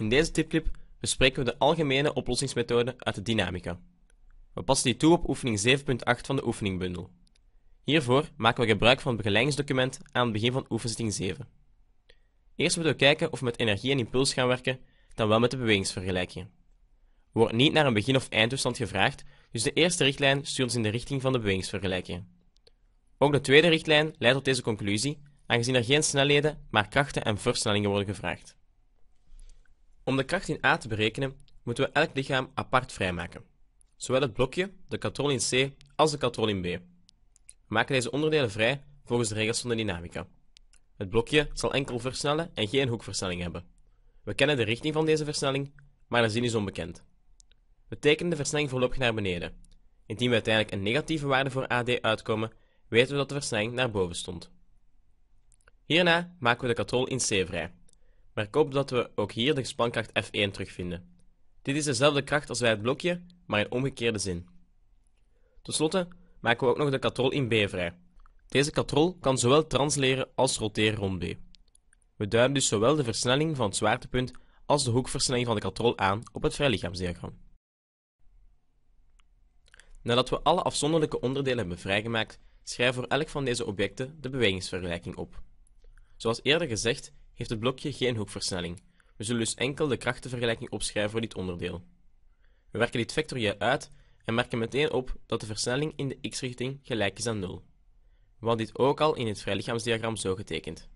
In deze tipclip bespreken we de algemene oplossingsmethode uit de dynamica. We passen die toe op oefening 7.8 van de oefeningbundel. Hiervoor maken we gebruik van het begeleidingsdocument aan het begin van oefenzitting 7. Eerst moeten we kijken of we met energie en impuls gaan werken, dan wel met de bewegingsvergelijkingen. Er wordt niet naar een begin- of eindtoestand gevraagd, dus de eerste richtlijn stuurt ons in de richting van de bewegingsvergelijkingen. Ook de tweede richtlijn leidt tot deze conclusie, aangezien er geen snelheden, maar krachten en versnellingen worden gevraagd. Om de kracht in A te berekenen, moeten we elk lichaam apart vrijmaken. Zowel het blokje, de katrol in C, als de katrol in B. We maken deze onderdelen vrij volgens de regels van de dynamica. Het blokje zal enkel versnellen en geen hoekversnelling hebben. We kennen de richting van deze versnelling, maar de zin is onbekend. We tekenen de versnelling voorlopig naar beneden. Indien we uiteindelijk een negatieve waarde voor AD uitkomen, weten we dat de versnelling naar boven stond. Hierna maken we de katrol in C vrij maar ik hoop dat we ook hier de spankracht F1 terugvinden. Dit is dezelfde kracht als bij het blokje, maar in omgekeerde zin. Ten slotte maken we ook nog de katrol in B vrij. Deze katrol kan zowel transleren als roteren rond B. We duiden dus zowel de versnelling van het zwaartepunt als de hoekversnelling van de katrol aan op het vrijlichaamsdiagram. Nadat we alle afzonderlijke onderdelen hebben vrijgemaakt, schrijven voor elk van deze objecten de bewegingsvergelijking op. Zoals eerder gezegd heeft het blokje geen hoekversnelling. We zullen dus enkel de krachtenvergelijking opschrijven voor dit onderdeel. We werken dit vectorieel uit en merken meteen op dat de versnelling in de x-richting gelijk is aan 0. We hadden dit ook al in het vrijlichaamsdiagram zo getekend.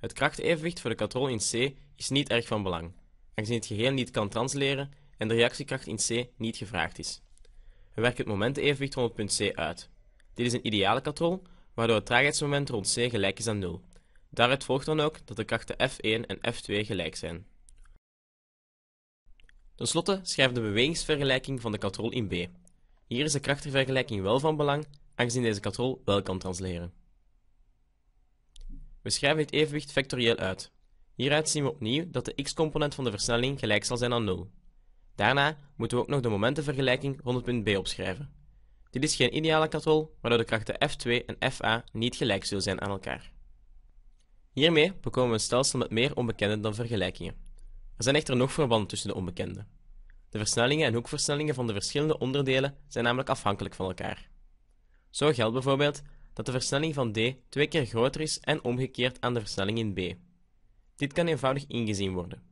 Het krachtevenwicht voor de katrol in C is niet erg van belang, aangezien het geheel niet kan transleren en de reactiekracht in C niet gevraagd is. We werken het momentevenwicht rond het punt C uit. Dit is een ideale katrol, waardoor het traagheidsmoment rond C gelijk is aan 0. Daaruit volgt dan ook dat de krachten F1 en F2 gelijk zijn. Ten slotte we de bewegingsvergelijking van de katrol in B. Hier is de krachtenvergelijking wel van belang, aangezien deze katrol wel kan transleren. We schrijven het evenwicht vectorieel uit. Hieruit zien we opnieuw dat de x-component van de versnelling gelijk zal zijn aan 0. Daarna moeten we ook nog de momentenvergelijking rond punt B opschrijven. Dit is geen ideale katrol, waardoor de krachten F2 en FA niet gelijk zullen zijn aan elkaar. Hiermee bekomen we een stelsel met meer onbekenden dan vergelijkingen. Er zijn echter nog verbanden tussen de onbekenden. De versnellingen en hoekversnellingen van de verschillende onderdelen zijn namelijk afhankelijk van elkaar. Zo geldt bijvoorbeeld dat de versnelling van d twee keer groter is en omgekeerd aan de versnelling in b. Dit kan eenvoudig ingezien worden.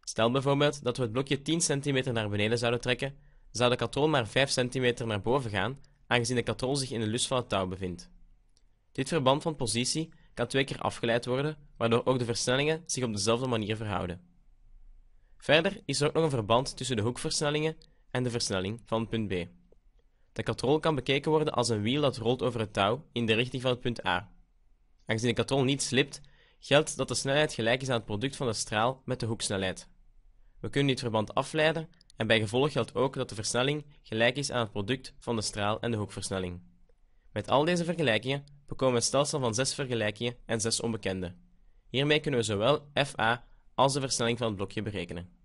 Stel bijvoorbeeld dat we het blokje 10 cm naar beneden zouden trekken, zou de katrol maar 5 cm naar boven gaan, aangezien de katrol zich in de lus van het touw bevindt. Dit verband van positie kan twee keer afgeleid worden, waardoor ook de versnellingen zich op dezelfde manier verhouden. Verder is er ook nog een verband tussen de hoekversnellingen en de versnelling van punt B. De katrol kan bekeken worden als een wiel dat rolt over het touw in de richting van het punt A. Aangezien de katrol niet slipt, geldt dat de snelheid gelijk is aan het product van de straal met de hoeksnelheid. We kunnen dit verband afleiden en bij gevolg geldt ook dat de versnelling gelijk is aan het product van de straal en de hoekversnelling. Met al deze vergelijkingen bekomen we een stelsel van zes vergelijkingen en zes onbekenden. Hiermee kunnen we zowel fa als de versnelling van het blokje berekenen